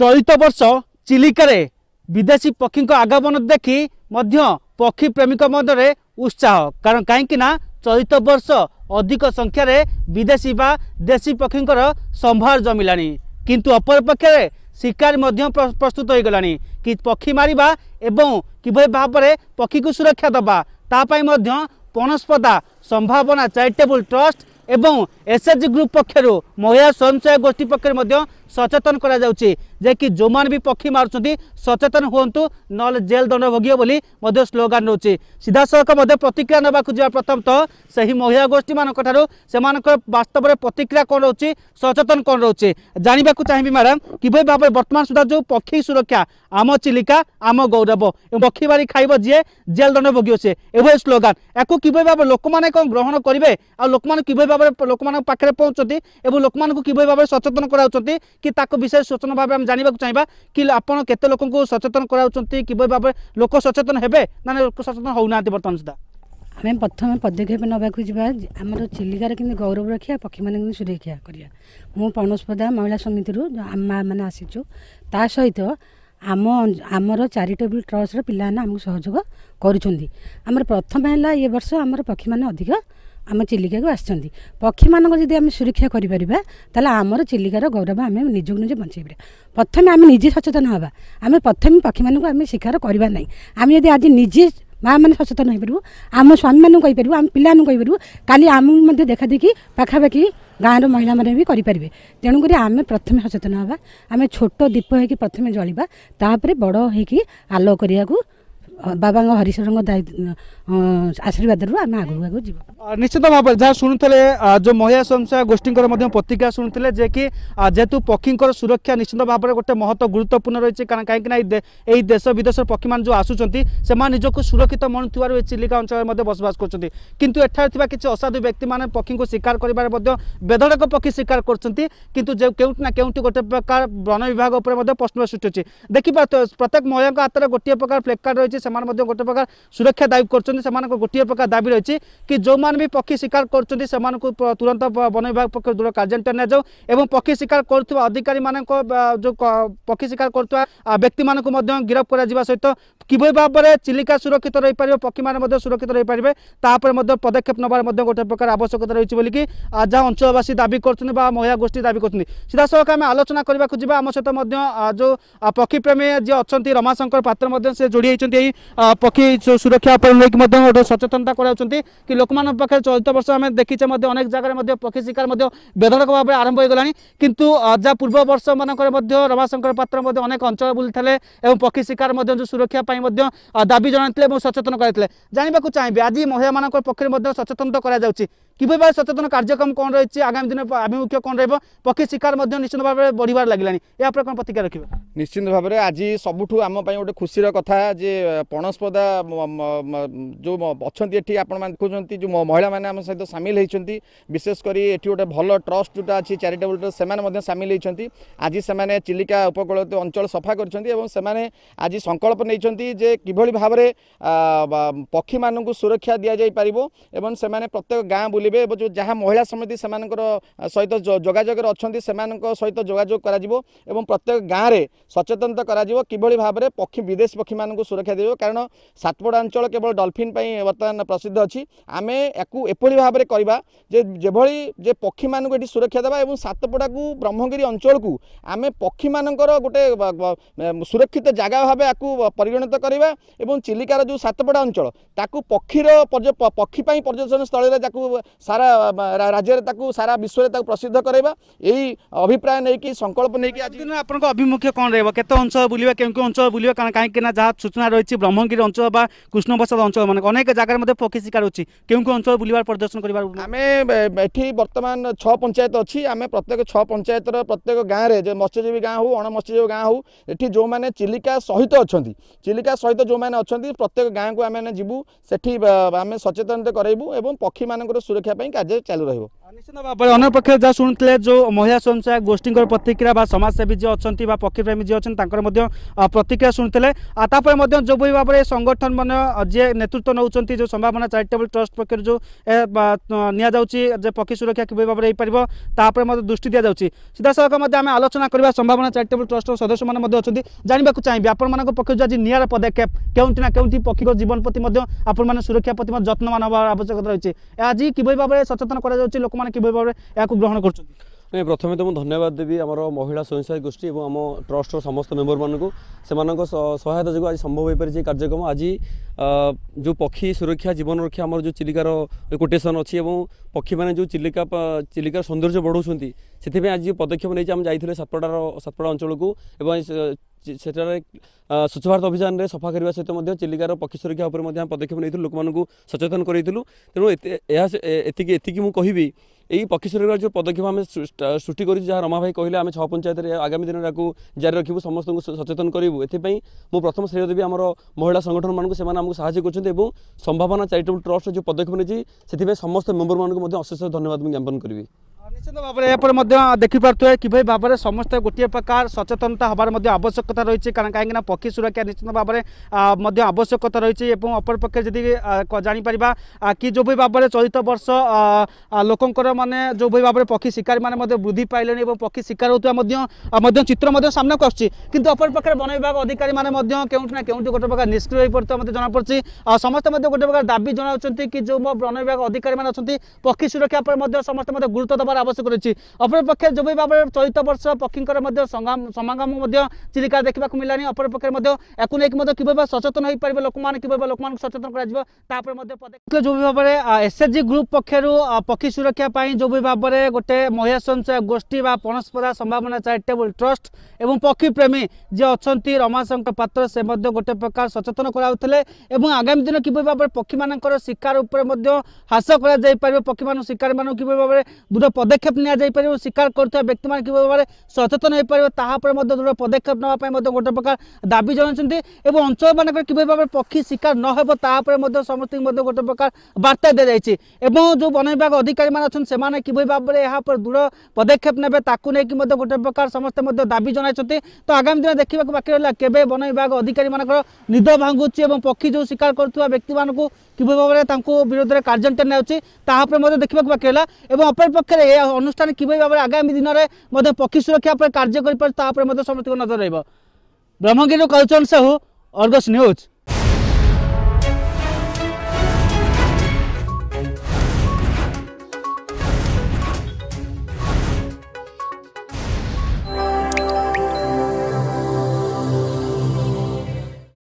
ଚଳିତ ବର୍ଷ ଚିଲିକାରେ ବିଦେଶୀ ପକ୍ଷୀଙ୍କ ଆଗମନ ଦେଖି ମଧ୍ୟ ପକ୍ଷୀ ପ୍ରେମୀଙ୍କ ମଧ୍ୟରେ ଉତ୍ସାହ କାରଣ କାହିଁକିନା ଚଳିତ ବର୍ଷ ଅଧିକ ସଂଖ୍ୟାରେ ବିଦେଶୀ ବା ଦେଶୀ ପକ୍ଷୀଙ୍କର ସମ୍ଭାର ଜମିଲାଣି କିନ୍ତୁ ଅପରପକ୍ଷରେ ଶିକାର ମଧ୍ୟ ପ୍ରସ୍ତୁତ ହୋଇଗଲାଣି କି ପକ୍ଷୀ ମାରିବା ଏବଂ କିଭଳି ଭାବରେ ପକ୍ଷୀକୁ ସୁରକ୍ଷା ଦେବା ତା ପାଇଁ ମଧ୍ୟ ପଣସ୍ପଦା ସମ୍ଭାବନା ଚାରିଟେବୁଲ୍ ଟ୍ରଷ୍ଟ এবং এসএচজি গ্রুপ পক্ষর মহিলা স্বয়ংসহায়ক গোষ্ঠী পক্ষে মধ্য সচেতন করা যাচ্ছে যে কি যে বি পক্ষী মারুচ্ছেন সচেতন হুঁতু নহলে জেল দণ্ড ভোগিও বলে মধ্য স্লোগান রয়েছে সিধাসলখ মধ্যে প্রতিক্রিয়া নেওয়া যা প্রথমতঃ সেই মহিলা গোষ্ঠী মানুষ সে বাস্তবরে প্রতিক্রিয়া কম রয়েছে সচেতন কম রয়েছে জাঁয়া চাহিবি ম্যাডাম কিভাবে ভাবে বর্তমান সুদ্ধা যে পক্ষী সুরক্ষা আম চিলিকা আম গৌরব পক্ষী মারি খাইব যে জেল দণ্ড ভোগিও সে এভাবে স্লোগান একু কিভাবে ভাবে লোক গ্রহণ করবে আর লোক কিভাবে ल्या पहुँचिन्छ लोक म कम सचेतन गराउँछ कि त विशेष सचेत भाव जाँदा कि आप केत सचेतन गराउँदै किभयो भावे लोक सचेतन हेर्नु सचेत हौ नर्त पदेप नै जुवा आम चिक गौरव रक्षा पक्षी सुरक्षा गरि पणस्पदा महिला समितिहरू आमा आइसि तासहित आम आम चारिटेबल ट्रस्ट र पान् प्रथम ए वर्ष आम पक्षी अधिक ଆମ ଚିଲିକାକୁ ଆସିଛନ୍ତି ପକ୍ଷୀମାନଙ୍କୁ ଯଦି ଆମେ ସୁରକ୍ଷା କରିପାରିବା ତାହେଲେ ଆମର ଚିଲିକାର ଗୌରବ ଆମେ ନିଜକୁ ନିଜେ ବଞ୍ଚେଇ ପାରିବା ପ୍ରଥମେ ଆମେ ନିଜେ ସଚେତନ ହେବା ଆମେ ପ୍ରଥମେ ପକ୍ଷୀମାନଙ୍କୁ ଆମେ ଶିକାର କରିବା ନାହିଁ ଆମେ ଯଦି ଆଜି ନିଜେ ମାଆମାନେ ସଚେତନ ହୋଇପାରିବୁ ଆମ ସ୍ୱାମୀମାନଙ୍କୁ କହିପାରିବୁ ଆମ ପିଲାମାନଙ୍କୁ କହିପାରିବୁ କାଲି ଆମକୁ ମଧ୍ୟ ଦେଖାଦେଖି ପାଖାପାଖି ଗାଁର ମହିଳାମାନେ ବି କରିପାରିବେ ତେଣୁକରି ଆମେ ପ୍ରଥମେ ସଚେତନ ହେବା ଆମେ ଛୋଟ ଦୀପ ହେଇକି ପ୍ରଥମେ ଜଳିବା ତାପରେ ବଡ଼ ହୋଇକି ଆଲୋକ କରିବାକୁ ବାବାଙ୍କ ହରିଶରଙ୍କ ଆଶୀର୍ବାଦରୁ ଆମେ ଆଗକୁ ଆଗକୁ ଯିବା ନିଶ୍ଚିତ ଭାବରେ ଯାହା ଶୁଣୁଥିଲେ ଯେଉଁ ମହିଳା ସ୍ୱୟଂସହାୟକ ଗୋଷ୍ଠୀଙ୍କର ମଧ୍ୟ ପ୍ରତିକ୍ରିୟା ଶୁଣୁଥିଲେ ଯେ କି ଯେହେତୁ ପକ୍ଷୀଙ୍କର ସୁରକ୍ଷା ନିଶ୍ଚିତ ଭାବରେ ଗୋଟେ ମହତ୍ତ୍ୱ ଗୁରୁତ୍ୱପୂର୍ଣ୍ଣ ରହିଛି କାରଣ କାହିଁକିନା ଏଇ ଦେଶ ବିଦେଶର ପକ୍ଷୀମାନେ ଯେଉଁ ଆସୁଛନ୍ତି ସେମାନେ ନିଜକୁ ସୁରକ୍ଷିତ ମଣୁଥିବାରୁ ଏ ଚିଲିକା ଅଞ୍ଚଳରେ ମଧ୍ୟ ବସବାସ କରୁଛନ୍ତି କିନ୍ତୁ ଏଠାରେ ଥିବା କିଛି ଅସାଧୁ ବ୍ୟକ୍ତିମାନେ ପକ୍ଷୀଙ୍କୁ ଶିକାର କରିବାରେ ମଧ୍ୟ ବେଧଡ଼କ ପକ୍ଷୀ ଶିକାର କରୁଛନ୍ତି କିନ୍ତୁ କେଉଁଠି ନା କେଉଁଠି ଗୋଟେ ପ୍ରକାର ବନ ବିଭାଗ ଉପରେ ମଧ୍ୟ ପ୍ରଶ୍ନ ସୃଷ୍ଟି ହେଉଛି ଦେଖିପାରୁଥିବେ ପ୍ରତ୍ୟେକ ମହିଳାଙ୍କ ହାତରେ ଗୋଟିଏ ପ୍ରକାର ପ୍ଲେକାର୍ଡ଼ ରହିଛି ସେମାନେ ମଧ୍ୟ ଗୋଟେ ପ୍ରକାର ସୁରକ୍ଷା ଦାବି କରୁଛନ୍ତି ସେମାନଙ୍କ ଗୋଟିଏ ପ୍ରକାର ଦାବି ରହିଛି କି ଯେଉଁମାନେ ବି ପକ୍ଷୀ ଶିକାର କରୁଛନ୍ତି ସେମାନଙ୍କୁ ତୁରନ୍ତ ବନ ବିଭାଗ ପକ୍ଷରୁ ଦୃଢ଼ କାର୍ଯ୍ୟାନୁଷ୍ଠାନ ନିଆଯାଉ ଏବଂ ପକ୍ଷୀ ଶିକାର କରୁଥିବା ଅଧିକାରୀମାନଙ୍କ ଯେଉଁ ପକ୍ଷୀ ଶିକାର କରୁଥିବା ବ୍ୟକ୍ତିମାନଙ୍କୁ ମଧ୍ୟ ଗିରଫ କରାଯିବା ସହିତ কিভাবে ভাবে চিলিকা সুরক্ষিত রয়েপার পক্ষী মানে সুরক্ষিত রয়েপারে তাপরে পদক্ষেপ নেবার গোটে প্রকার আবশ্যকতা রয়েছে বলি যা অঞ্চলবাসী দাবি করছেন বা মহিলা গোষ্ঠী দাবি করছেন সিধা সড়ক আমি আলোচনা করা যা আমার সহ যে পক্ষীপ্রেমী যে অনেক রমাশঙ্কর পাত্র সে যোড়ি হয়েছেন এই পক্ষী সুরক্ষা উপরে নেই গোটে সচেতনতা করাচ্ছেন কি লোক পাখে চলিত বর্ষ আমি দেখিছে অনেক জায়গায় পক্ষী শিকার বেধড়ক ভাবে আরম্ভ হয়ে গলা কিন্তু যা পূর্ব বর্ষ মানুষ রমাশঙ্কর পাত্র অনেক অঞ্চল বুলে এবং পক্ষী শিকার সুরক্ষা ପାଇଁ ମଧ୍ୟ ଦାବି ଜଣାଇଥିଲେ ଏବଂ ସଚେତନ କରାଇଥିଲେ ଜାଣିବାକୁ ଚାହିଁବେ ଆଜି ମହିଳାମାନଙ୍କ ପକ୍ଷରେ ମଧ୍ୟ ସଚେତନତା କରାଯାଉଛି কিভাবে সচেতন কার্যক্রম কোণ রয়েছে আগামী দিনে আভিমুখ্য কোণ রহব পক্ষী শিকার মধ্যে নিশ্চিত ভাবে বড়িবার লাগিলানি এপরে উপরে কোন প্রতিক্রিয়া রাখবে নিশ্চিত ভাবে আজি সবুঠু আমি গোটে খুশির কথা যে পণসপদা যে অনেক এটি আপনার দেখুম যে মহিলা মানে আমার সহ সামিল হয়েছেন বিশেষ করে এটি গোটে ভাল ট্রস্ট যেটা আছে চ্যারিটেবল ট্রস্ট সে সামিল হয়েছেন আজ সে চিলিকা উপকূল অঞ্চল সফা করছেন এবং সে আজ সংকল্প নিয়েছেন যে কিভাবে ভাবে পক্ষী মানুষ সুরক্ষা দিয়া যাই পাব এবং সে প্রত্যেক গাঁ বুলি ବୁଲିବେ ଏବଂ ଯେଉଁ ଯାହା ମହିଳା ସମିତି ସେମାନଙ୍କର ସହିତ ଯୋଗାଯୋଗରେ ଅଛନ୍ତି ସେମାନଙ୍କ ସହିତ ଯୋଗାଯୋଗ କରାଯିବ ଏବଂ ପ୍ରତ୍ୟେକ ଗାଁରେ ସଚେତନତା କରାଯିବ କିଭଳି ଭାବରେ ପକ୍ଷୀ ବିଦେଶୀ ପକ୍ଷୀମାନଙ୍କୁ ସୁରକ୍ଷା ଦେବ କାରଣ ସାତପଡ଼ା ଅଞ୍ଚଳ କେବଳ ଡଲଫିନ୍ ପାଇଁ ବର୍ତ୍ତମାନ ପ୍ରସିଦ୍ଧ ଅଛି ଆମେ ୟାକୁ ଏପରି ଭାବରେ କରିବା ଯେ ଯେଭଳି ଯେ ପକ୍ଷୀମାନଙ୍କୁ ଏଠି ସୁରକ୍ଷା ଦେବା ଏବଂ ସାତପଡ଼ାକୁ ବ୍ରହ୍ମଗିରି ଅଞ୍ଚଳକୁ ଆମେ ପକ୍ଷୀମାନଙ୍କର ଗୋଟେ ସୁରକ୍ଷିତ ଜାଗା ଭାବେ ୟାକୁ ପରିଗଣିତ କରିବା ଏବଂ ଚିଲିକାର ଯେଉଁ ସାତପଡ଼ା ଅଞ୍ଚଳ ତାକୁ ପକ୍ଷୀର ପକ୍ଷୀ ପାଇଁ ପର୍ଯ୍ୟଟନ ସ୍ଥଳୀରେ ତାକୁ সারা রাজ্যের তাকে সারা বিশ্বের তাকে প্রসিদ্ধ করাইবা এই অভিপ্রায় নেই সংকল্প নেই আপনার অভিমুখ্য কম রহব কত অঞ্চল বুলবা কেউ কেউ অঞ্চল কারণ কাইকি না যা সূচনা রয়েছে ব্রহ্মগির অঞ্চল বা কৃষ্ণপ্রসাদ অঞ্চল মানে অনেক জায়গার মধ্যে পক্ষী শিকার হচ্ছে কেউ কেউ অঞ্চল বুলবার পরিদর্শন করবার আমি এটি বর্তমান ছ পঞ্চায়েত অছি আমি প্রত্যেক ছ পঞ্চায়েতর প্রত্যেক গাঁরে যে মৎস্যজীবী গাঁ হো মৎস্যজীবী গাঁ হো এটি যে চিলিকা সহিত অনেক চিলিকা সহিত যে অনেক প্রত্যেক গাঁকু আমি যাবু সেটি আমি সচেতনতা করাইবু এবং পক্ষী মানুষ সুরক্ষা कार्य चालू रहा ନିଶ୍ଚିତ ଭାବରେ ଅନ୍ୟପକ୍ଷରେ ଯାହା ଶୁଣିଥିଲେ ଯେଉଁ ମହିଳା ସ୍ୱୟଂସହାୟକ ଗୋଷ୍ଠୀଙ୍କର ପ୍ରତିକ୍ରିୟା ବା ସମାଜସେବୀ ଯିଏ ଅଛନ୍ତି ବା ପକ୍ଷୀପ୍ରେମୀ ଯିଏ ଅଛନ୍ତି ତାଙ୍କର ମଧ୍ୟ ପ୍ରତିକ୍ରିୟା ଶୁଣିଥିଲେ ଆଉ ତାପରେ ମଧ୍ୟ ଯେଉଁଭଳି ଭାବରେ ସଂଗଠନ ମାନେ ଯିଏ ନେତୃତ୍ୱ ନେଉଛନ୍ତି ଯେଉଁ ସମ୍ଭାବନା ଚାରିଟେବଲ୍ ଟ୍ରଷ୍ଟ ପକ୍ଷରୁ ଯେଉଁ ନିଆଯାଉଛି ଯେ ପକ୍ଷୀ ସୁରକ୍ଷା କିଭଳି ଭାବରେ ହେଇପାରିବ ତାପରେ ମଧ୍ୟ ଦୃଷ୍ଟି ଦିଆଯାଉଛି ସିଧାସଳଖ ମଧ୍ୟ ଆମେ ଆଲୋଚନା କରିବା ସମ୍ଭାବନା ଚାରିଟେବଲ୍ ଟ୍ରଷ୍ଟର ସଦସ୍ୟମାନେ ମଧ୍ୟ ଅଛନ୍ତି ଜାଣିବାକୁ ଚାହିଁବି ଆପଣମାନଙ୍କ ପକ୍ଷରୁ ଆଜି ନିଆରା ପଦକ୍ଷେପ କେଉଁଠି ନା କେଉଁଠି ପକ୍ଷୀଙ୍କ ଜୀବନ ପ୍ରତି ମଧ୍ୟ ଆପଣମାନେ ସୁରକ୍ଷା ପ୍ରତି ମଧ୍ୟ ଯତ୍ନବାନ ହେବାର ଆବଶ୍ୟକତା ରହିଛି ଆଜି କିଭଳି ଭାବରେ ସଚେତନ କରାଯାଉଛି ଲୋକମାନେ ଆପଣମାନେ କିଭଳି ଭାବରେ ଏହାକୁ ଗ୍ରହଣ କରୁଛନ୍ତି ନାଇଁ ପ୍ରଥମେ ତ ମୁଁ ଧନ୍ୟବାଦ ଦେବି ଆମର ମହିଳା ସ୍ୱୟଂସହାୟକ ଗୋଷ୍ଠୀ ଏବଂ ଆମ ଟ୍ରଷ୍ଟର ସମସ୍ତ ମେମ୍ବରମାନଙ୍କୁ ସେମାନଙ୍କ ସହାୟତା ଯୋଗୁଁ ଆଜି ସମ୍ଭବ ହୋଇପାରିଛି ଏ କାର୍ଯ୍ୟକ୍ରମ ଆଜି ଯେଉଁ ପକ୍ଷୀ ସୁରକ୍ଷା ଜୀବନ ରକ୍ଷା ଆମର ଯେଉଁ ଚିଲିକାର କୋଟେସନ୍ ଅଛି ଏବଂ ପକ୍ଷୀମାନେ ଯେଉଁ ଚିଲିକା ଚିଲିକାର ସୌନ୍ଦର୍ଯ୍ୟ ବଢ଼ାଉଛନ୍ତି ସେଥିପାଇଁ ଆଜି ଯେଉଁ ପଦକ୍ଷେପ ନେଇଛି ଆମେ ଯାଇଥିଲେ ସାତପଡ଼ାର ସାତପଡ଼ା ଅଞ୍ଚଳକୁ ଏବଂ ସେଠାରେ ସ୍ୱଚ୍ଛ ଭାରତ ଅଭିଯାନରେ ସଫା କରିବା ସହିତ ମଧ୍ୟ ଚିଲିକାର ପକ୍ଷୀ ସୁରକ୍ଷା ଉପରେ ମଧ୍ୟ ପଦକ୍ଷେପ ନେଇଥିଲୁ ଲୋକମାନଙ୍କୁ ସଚେତନ କରାଇଥିଲୁ ତେଣୁ ଏହା ଏତିକି ଏତିକି ମୁଁ କହିବି ଏହି ପକ୍ଷୀ ସୁରକ୍ଷା ଯେଉଁ ପଦକ୍ଷେପ ଆମେ ସୃଷ୍ଟି କରିଛୁ ଯାହା ରମା ଭାଇ କହିଲେ ଆମେ ଛଅ ପଞ୍ଚାୟତରେ ଆଗାମୀ ଦିନରେ ଏହାକୁ ଜାରି ରଖିବୁ ସମସ୍ତଙ୍କୁ ସଚେତନ କରିବୁ ଏଥିପାଇଁ ମୁଁ ପ୍ରଥମ ଶ୍ରେୟ ଦେବି ଆମର ମହିଳା ସଂଗଠନମାନଙ୍କୁ ସେମାନେ ଆମକୁ ସାହାଯ୍ୟ କରୁଛନ୍ତି ଏବଂ ସମ୍ଭାବନା ଚାରିଟେବୁଲ୍ ଟ୍ରଷ୍ଟର ଯେଉଁ ପଦକ୍ଷେପ ନେଇଛି ସେଥିପାଇଁ ସମସ୍ତ ମେମ୍ବରମାନଙ୍କୁ ମଧ୍ୟ ଅଶେଷ ଧନ୍ୟବାଦ ମୁଁ ଜ୍ଞାପନ କରିବି ନିଶ୍ଚିତ ଭାବରେ ଏହାପରେ ମଧ୍ୟ ଦେଖିପାରୁଥିବେ କିଭଳି ଭାବରେ ସମସ୍ତେ ଗୋଟିଏ ପ୍ରକାର ସଚେତନତା ହେବାର ମଧ୍ୟ ଆବଶ୍ୟକତା ରହିଛି କାରଣ କାହିଁକିନା ପକ୍ଷୀ ସୁରକ୍ଷା ନିଶ୍ଚିତ ଭାବରେ ମଧ୍ୟ ଆବଶ୍ୟକତା ରହିଛି ଏବଂ ଅପରପକ୍ଷରେ ଯଦି ଜାଣିପାରିବା କି ଯେଉଁଭଳି ଭାବରେ ଚଳିତ ବର୍ଷ ଲୋକଙ୍କର ମାନେ ଯେଉଁଭଳି ଭାବରେ ପକ୍ଷୀ ଶିକାରୀମାନେ ମଧ୍ୟ ବୃଦ୍ଧି ପାଇଲେଣି ଏବଂ ପକ୍ଷୀ ଶିକାର ହେଉଥିବା ମଧ୍ୟ ମଧ୍ୟ ଚିତ୍ର ମଧ୍ୟ ସାମ୍ନାକୁ ଆସୁଛି କିନ୍ତୁ ଅପରପକ୍ଷରେ ବନ ବିଭାଗ ଅଧିକାରୀମାନେ ମଧ୍ୟ କେଉଁଠି ନା କେଉଁଠି ଗୋଟେ ପ୍ରକାର ନିଷ୍କ୍ରିୟ ହୋଇପଡ଼ୁଥିବା ମଧ୍ୟ ଜଣାପଡ଼ୁଛି ସମସ୍ତେ ମଧ୍ୟ ଗୋଟେ ପ୍ରକାର ଦାବି ଜଣାଉଛନ୍ତି କି ଯେଉଁ ବନ ବିଭାଗ ଅଧିକାରୀମାନେ ଅଛନ୍ତି ପକ୍ଷୀ ସୁରକ୍ଷା ଉପରେ ମଧ୍ୟ ସମସ୍ତେ ମଧ୍ୟ ଗୁରୁତ୍ୱ ଦେବାର ଆବଶ୍ୟକ ରହିଛି ଅପରପକ୍ଷେ ଯେଭଳି ଭାବରେ ଚଳିତ ବର୍ଷ ପକ୍ଷୀଙ୍କର ମଧ୍ୟ ସମାଗମ ମଧ୍ୟ ଚିଲିକା ଦେଖିବାକୁ ମିଳିଲାନି ଅପରପକ୍ଷରେ ମଧ୍ୟ ଏହାକୁ ନେଇକି ମଧ୍ୟ କିଭଳି ଭାବେ ସଚେତନ ହୋଇପାରିବେ ଲୋକମାନେ କିଭଳି ଭାବେ ଲୋକମାନଙ୍କୁ ସଚେତନ କରାଯିବ ତାପରେ ମଧ୍ୟ ପଦକ୍ଷେପ ଯେଉଁଭଳି ଭାବରେ ଏସ୍ଏଚ୍ଜି ଗ୍ରୁପ୍ ପକ୍ଷରୁ ପକ୍ଷୀ ସୁରକ୍ଷା ପାଇଁ ଯେଉଁଭଳି ଭାବରେ ଗୋଟେ ମହିଳା ସ୍ୱୟଂସହାୟକ ଗୋଷ୍ଠୀ ବା ପଣସ୍ପରା ସମ୍ଭାବନା ଚାରିଟେବୁଲ୍ ଟ୍ରଷ୍ଟ ଏବଂ ପକ୍ଷୀ ପ୍ରେମୀ ଯିଏ ଅଛନ୍ତି ରମାଶଙ୍କର ପାତ୍ର ସେ ମଧ୍ୟ ଗୋଟେ ପ୍ରକାର ସଚେତନ କରାଉଥିଲେ ଏବଂ ଆଗାମୀ ଦିନ କିଭଳି ଭାବରେ ପକ୍ଷୀମାନଙ୍କର ଶିକାର ଉପରେ ମଧ୍ୟ ହ୍ରାସ କରାଯାଇପାରିବ ପକ୍ଷୀମାନଙ୍କୁ ଶିକାରୀମାନଙ୍କୁ କିଭଳି ଭାବରେ ଦୃଢ଼ পদক্ষেপ নিয়ে শিকার করুথা ব্যক্তি মানে কিভাবে সচেতন হয়ে পারে তাহলে দৃঢ় পদক্ষেপ নেওয়া গোটে প্রকার দাবি জনাইছেন এবং অঞ্চল মানকর কিভাবে ভাবে পক্ষী শিকার নহব তাহলে সমস্ত গোটে প্রকার বার্তা দিয়ে যাই এবং যে বন বিভাগ অধিকারী মানে অনেক সেমানে কিভাবে ভাবে এরপর দৃঢ় পদক্ষেপ নেবে তাকে নিয়ে গোটে প্রকার সমস্তে দাবি জনাইছেন তো আগামী দিনে দেখা বাকি রা কেবে বন বিভাগ অধিকারী মান নিদ ভাঙ্গুছি এবং পক্ষী যে শিকার করুথা ব্যক্তি মানুষ কিভাবে ভাবে তাঁর বিরোধে কার্যানুষ্ঠান নেওয়া তাহলে দেখা বাকি রা এবং অপরপক্ষে এই অনুষ্ঠান কিভাবে ভাবে আগামী দিনের মধ্যে পক্ষী সুরক্ষা উপরে কার্য করে তা উপরে সমস্ত নজর রহব ব্রহ্মগিরি কলচন্দ সাহু অর্গস নিউজ